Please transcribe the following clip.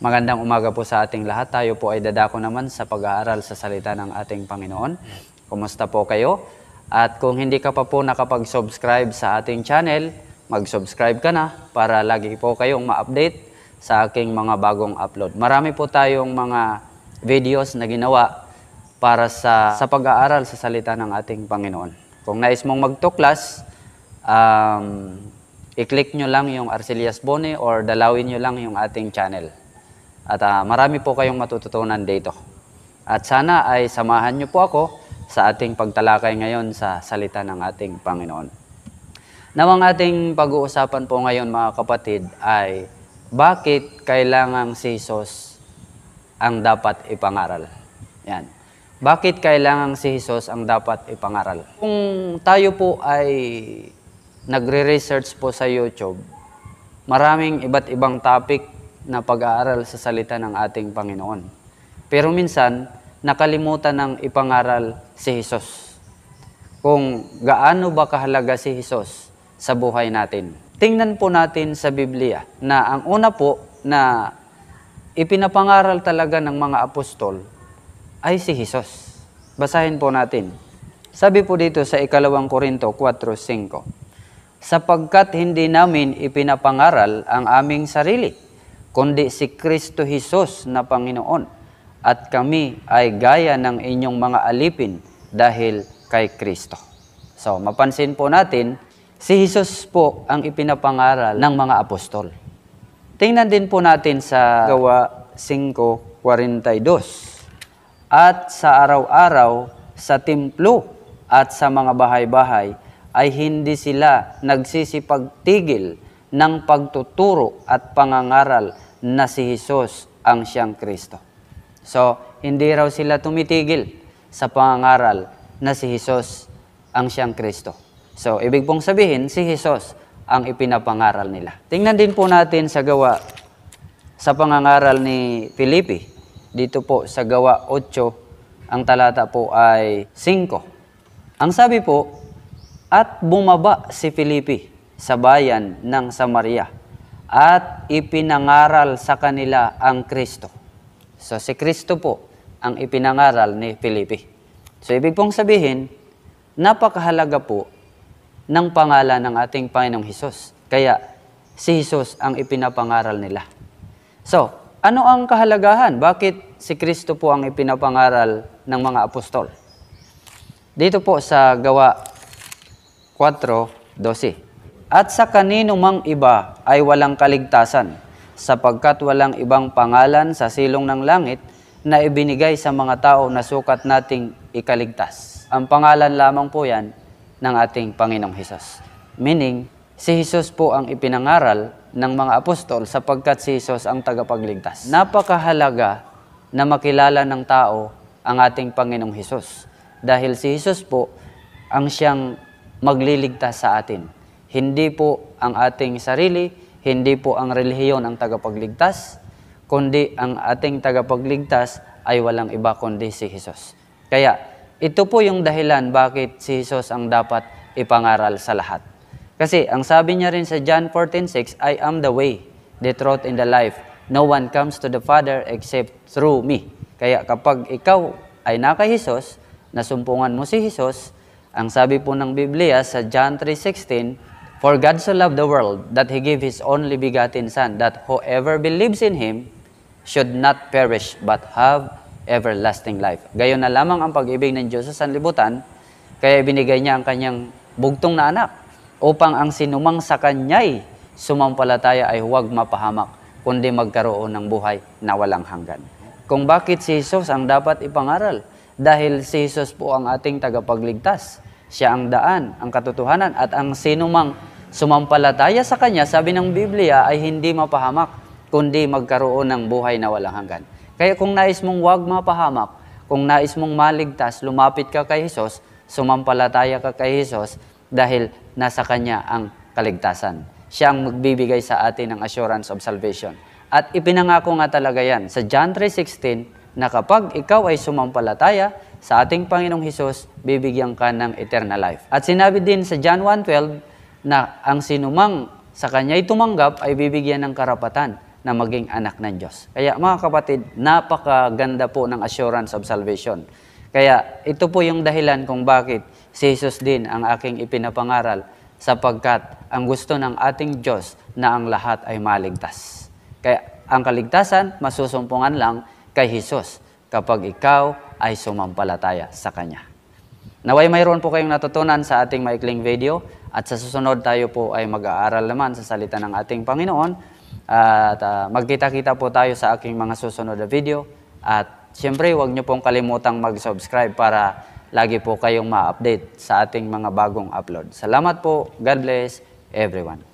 Magandang umaga po sa ating lahat. Tayo po ay dadako naman sa pag-aaral sa salita ng ating Panginoon. Kumusta po kayo? At kung hindi ka pa po nakapag-subscribe sa ating channel, mag-subscribe ka na para lagi po kayong ma-update sa aking mga bagong upload. Marami po tayong mga videos na ginawa para sa, sa pag-aaral sa salita ng ating Panginoon. Kung nais mong magtuklas, um, i-click nyo lang yung Arcelias Boni or dalawin nyo lang yung ating channel. At uh, marami po kayong matututunan dito. At sana ay samahan niyo po ako sa ating pagtalakay ngayon sa salita ng ating Panginoon. Nawang ating pag-uusapan po ngayon mga kapatid ay bakit kailangang si Jesus ang dapat ipangaral. Yan. Bakit kailangang si Jesus ang dapat ipangaral? Kung tayo po ay nagre-research po sa YouTube, maraming iba't ibang topic na pag-aaral sa salita ng ating Panginoon. Pero minsan, nakalimutan ng ipangaral si Jesus. Kung gaano ba kahalaga si Jesus sa buhay natin. Tingnan po natin sa Biblia na ang una po na ipinapangaral talaga ng mga apostol ay si Jesus. Basahin po natin. Sabi po dito sa ikalawang Korinto 4.5, Sapagkat hindi namin ipinapangaral ang aming sarili, kundi si Kristo Hesus na Panginoon at kami ay gaya ng inyong mga alipin dahil kay Kristo. So, mapansin po natin, si Hesus po ang ipinapangaral ng mga apostol. Tingnan din po natin sa Gawa 5.42. At sa araw-araw, sa templo at sa mga bahay-bahay, ay hindi sila nagsisipagtigil ng pagtuturo at pangangaral na si Jesus ang siyang Kristo. So, hindi raw sila tumitigil sa pangangaral na si Jesus ang siyang Kristo. So, ibig pong sabihin, si Jesus ang ipinapangaral nila. Tingnan din po natin sa gawa sa pangangaral ni Filipi. Dito po sa gawa 8, ang talata po ay 5. Ang sabi po, At bumaba si Filipi sa bayan ng Samaria at ipinangaral sa kanila ang Kristo. So si Kristo po ang ipinangaral ni Pilipi. So ibig pong sabihin, napakahalaga po ng pangalan ng ating Panginoong Hesus. Kaya si Hesus ang ipinapangaral nila. So, ano ang kahalagahan? Bakit si Kristo po ang ipinapangaral ng mga apostol? Dito po sa Gawa 4:12. At sa kanino mang iba ay walang kaligtasan, sapagkat walang ibang pangalan sa silong ng langit na ibinigay sa mga tao na sukat nating ikaligtas. Ang pangalan lamang po yan ng ating Panginoong Hesus. Meaning, si Hesus po ang ipinangaral ng mga apostol sapagkat si Hesus ang tagapagligtas. Napakahalaga na makilala ng tao ang ating Panginoong Hesus dahil si Hesus po ang siyang magliligtas sa atin. Hindi po ang ating sarili, hindi po ang relihiyon ang tagapagligtas, kundi ang ating tagapagligtas ay walang iba kundi si Jesus. Kaya ito po yung dahilan bakit si Jesus ang dapat ipangaral sa lahat. Kasi ang sabi niya rin sa John 14:6, I am the way, the truth and the life. No one comes to the Father except through me. Kaya kapag ikaw ay naka Jesus, nasumpungan mo si Jesus, ang sabi po ng Biblia sa John 3.16, For God so loved the world that he gave his only begotten Son, that whoever believes in him should not perish but have everlasting life. Gayon na lamang ang pag-ibig ng Diyos sa sanlibutan, kaya ibinigay niya ang kanyang bugtong na anak upang ang sinumang sa kanya'y sumampalataya ay huwag mapahamak, kundi magkaroon ng buhay na walang hanggan. Kung bakit si Jesus ang dapat ipangaral? Dahil si Jesus po ang ating tagapagligtas. Siya ang daan, ang katotohanan, at ang sinumang sumampalataya sa Kanya, sabi ng Biblia, ay hindi mapahamak, kundi magkaroon ng buhay na walang hanggan. Kaya kung nais mong wag mapahamak, kung nais mong maligtas, lumapit ka kay Jesus, sumampalataya ka kay Jesus, dahil nasa Kanya ang kaligtasan. Siya ang magbibigay sa atin ng assurance of salvation. At ipinangako nga talaga yan sa John 3.16 na kapag ikaw ay sumampalataya sa ating Panginoong Hesus, bibigyan ka ng eternal life. At sinabi din sa John 1.12, na ang sinumang sa kanya ay tumanggap ay bibigyan ng karapatan na maging anak ng Diyos. Kaya mga kapatid, napakaganda po ng assurance of salvation. Kaya ito po yung dahilan kung bakit si Jesus din ang aking ipinapangaral sapagkat ang gusto ng ating Diyos na ang lahat ay maligtas. Kaya ang kaligtasan masusumpungan lang kay Jesus kapag ikaw ay sumampalataya sa Kanya. Naway mayroon po kayong natutunan sa ating maikling video at sa susunod tayo po ay mag-aaral naman sa salita ng ating Panginoon. At uh, magkita-kita po tayo sa aking mga susunod na video. At siyempre, huwag niyo pong kalimutang mag-subscribe para lagi po kayong ma-update sa ating mga bagong upload. Salamat po. God bless everyone.